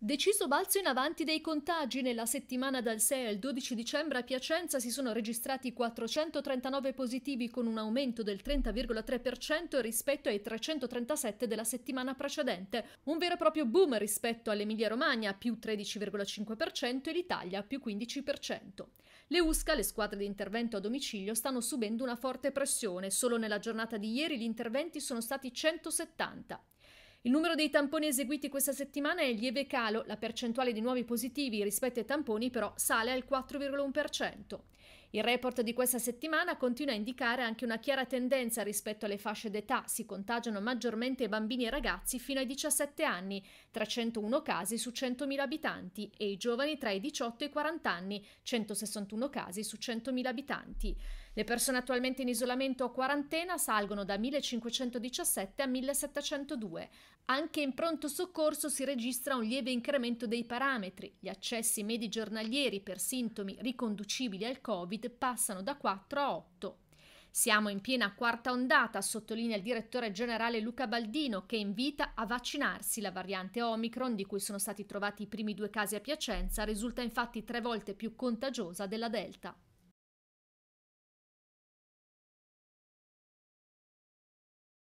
Deciso balzo in avanti dei contagi, nella settimana dal 6 al 12 dicembre a Piacenza si sono registrati 439 positivi con un aumento del 30,3% rispetto ai 337 della settimana precedente, un vero e proprio boom rispetto all'Emilia-Romagna più 13,5% e l'Italia più 15%. Le USCA, le squadre di intervento a domicilio, stanno subendo una forte pressione, solo nella giornata di ieri gli interventi sono stati 170. Il numero dei tamponi eseguiti questa settimana è in lieve calo, la percentuale di nuovi positivi rispetto ai tamponi però sale al 4,1%. Il report di questa settimana continua a indicare anche una chiara tendenza rispetto alle fasce d'età, si contagiano maggiormente i bambini e ragazzi fino ai 17 anni, 301 casi su 100.000 abitanti, e i giovani tra i 18 e i 40 anni, 161 casi su 100.000 abitanti. Le persone attualmente in isolamento o quarantena salgono da 1517 a 1702. Anche in pronto soccorso si registra un lieve incremento dei parametri, gli accessi medi giornalieri per sintomi riconducibili al Covid Covid passano da 4 a 8. Siamo in piena quarta ondata, sottolinea il direttore generale Luca Baldino, che invita a vaccinarsi. La variante Omicron, di cui sono stati trovati i primi due casi a Piacenza, risulta infatti tre volte più contagiosa della Delta.